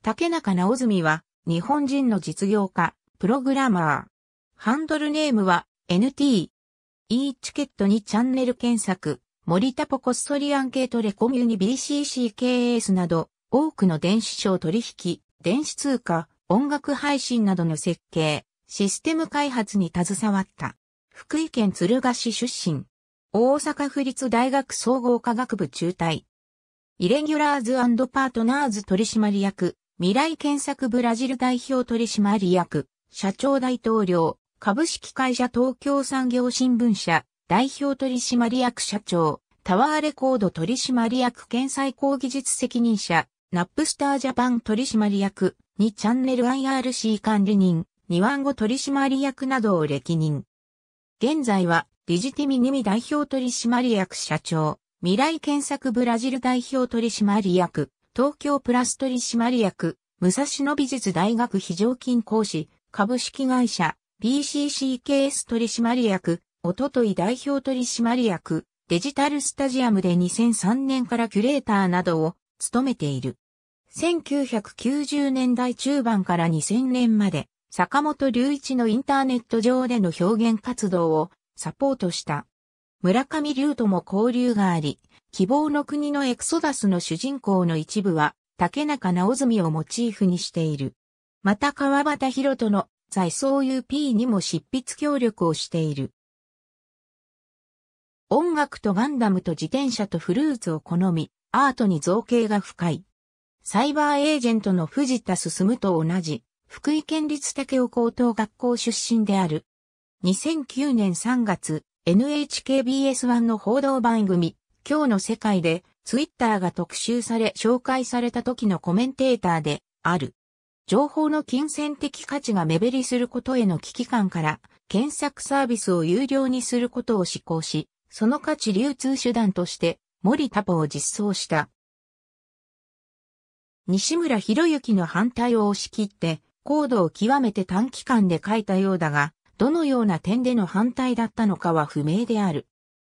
竹中直澄は、日本人の実業家、プログラマー。ハンドルネームは、NT。e チケットにチャンネル検索、森田ポコッソリアンケートレコミュニ BCCKS など、多くの電子商取引、電子通貨、音楽配信などの設計、システム開発に携わった。福井県鶴ヶ市出身。大阪府立大学総合科学部中退。イレギュラーズパートナーズ取締役、未来検索ブラジル代表取締役、社長大統領、株式会社東京産業新聞社、代表取締役社長、タワーレコード取締役検査最行技術責任者、ナップスタージャパン取締役、2チャンネル IRC 管理人、2ワンゴ取締役などを歴任。現在は、ィジティミニミ代表取締役社長、未来検索ブラジル代表取締役、東京プラス取締役、武蔵野美術大学非常勤講師、株式会社、BCCKS 取締役、おととい代表取締役、デジタルスタジアムで2003年からキュレーターなどを務めている。1990年代中盤から2000年まで、坂本隆一のインターネット上での表現活動をサポートした。村上隆とも交流があり、希望の国のエクソダスの主人公の一部は、竹中直澄をモチーフにしている。また川端博人の在総 UP にも執筆協力をしている。音楽とガンダムと自転車とフルーツを好み、アートに造形が深い。サイバーエージェントの藤田進と同じ、福井県立竹尾高等学校出身である。2009年3月、NHKBS1 の報道番組、今日の世界で、ツイッターが特集され紹介された時のコメンテーターである。情報の金銭的価値が目減りすることへの危機感から、検索サービスを有料にすることを施行し、その価値流通手段として、森タポを実装した。西村博之の反対を押し切って、コードを極めて短期間で書いたようだが、どのような点での反対だったのかは不明である。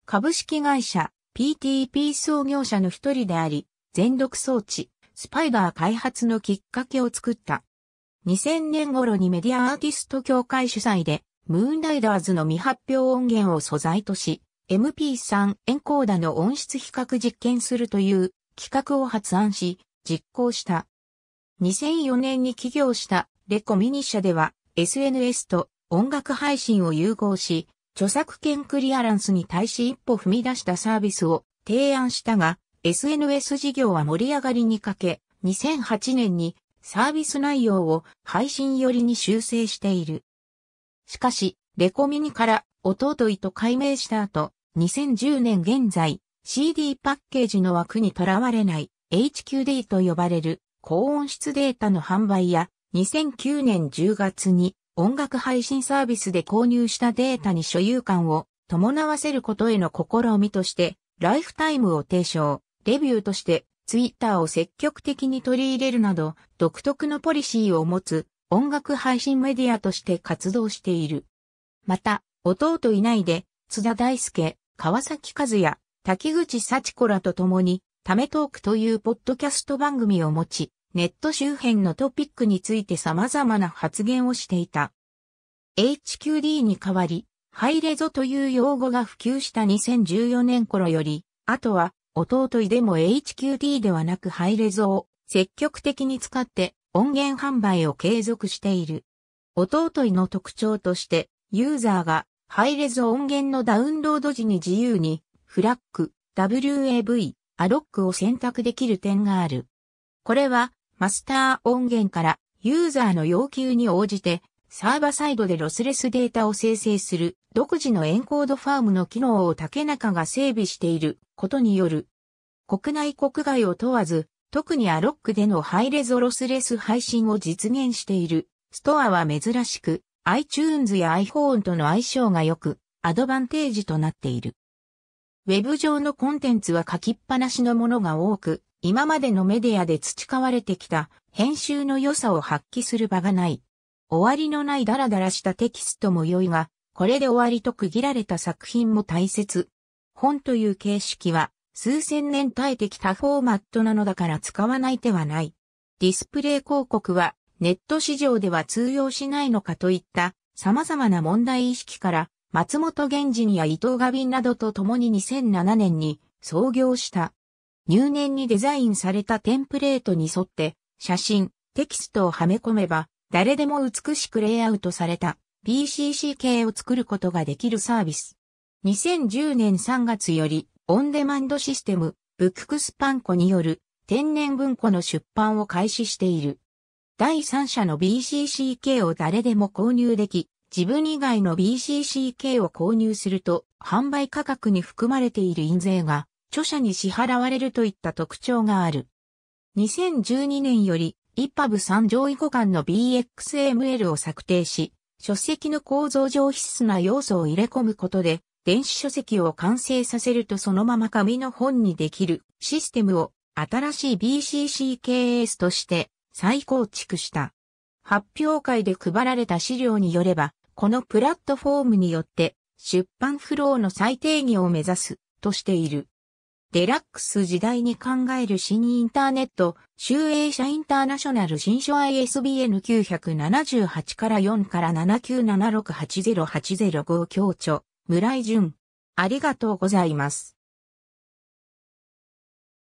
株式会社 PTP 創業者の一人であり、全独装置、スパイダー開発のきっかけを作った。2000年頃にメディアアーティスト協会主催で、ムーンライダーズの未発表音源を素材とし、MP3 エンコーダの音質比較実験するという企画を発案し、実行した。2004年に起業したレコミニ社では SNS と音楽配信を融合し、著作権クリアランスに対し一歩踏み出したサービスを提案したが、SNS 事業は盛り上がりにかけ、2008年にサービス内容を配信寄りに修正している。しかし、レコミニからおとといと改名した後、2010年現在、CD パッケージの枠にとらわれない HQD と呼ばれる高音質データの販売や2009年10月に音楽配信サービスで購入したデータに所有感を伴わせることへの試みとして、ライフタイムを提唱、レビューとして、ツイッターを積極的に取り入れるなど、独特のポリシーを持つ音楽配信メディアとして活動している。また、弟いないで、津田大介、川崎和也、滝口幸子らと共に、ためトークというポッドキャスト番組を持ち、ネット周辺のトピックについて様々な発言をしていた。HQD に代わり、ハイレゾという用語が普及した2014年頃より、あとは、弟でも HQD ではなくハイレゾを積極的に使って音源販売を継続している。弟の特徴として、ユーザーがハイレゾ音源のダウンロード時に自由に、フラック、WAV、アロックを選択できる点がある。これは、マスター音源からユーザーの要求に応じてサーバサイドでロスレスデータを生成する独自のエンコードファームの機能を竹中が整備していることによる国内国外を問わず特にアロックでのハイレゾロスレス配信を実現しているストアは珍しく iTunes や iPhone との相性が良くアドバンテージとなっている。ウェブ上のコンテンツは書きっぱなしのものが多く、今までのメディアで培われてきた編集の良さを発揮する場がない。終わりのないダラダラしたテキストも良いが、これで終わりと区切られた作品も大切。本という形式は数千年耐えてきたフォーマットなのだから使わない手はない。ディスプレイ広告はネット市場では通用しないのかといった様々な問題意識から松本源人や伊藤賀敏などと共に2007年に創業した。入念にデザインされたテンプレートに沿って写真、テキストをはめ込めば誰でも美しくレイアウトされた b c c 系を作ることができるサービス。2010年3月よりオンデマンドシステムブックスパンコによる天然文庫の出版を開始している。第三者の BCCK を誰でも購入でき、自分以外の BCCK を購入すると販売価格に含まれている印税が著者に支払われるといった特徴がある。2012年より、一パブ3上位互換の BXML を策定し、書籍の構造上必須な要素を入れ込むことで、電子書籍を完成させるとそのまま紙の本にできるシステムを新しい BCCKS として再構築した。発表会で配られた資料によれば、このプラットフォームによって出版フローの再定義を目指すとしている。デラックス時代に考える新インターネット、集英社インターナショナル新書 ISBN978 から4から7 9 7 6 8 0 8 0 5強協調、村井淳。ありがとうございます。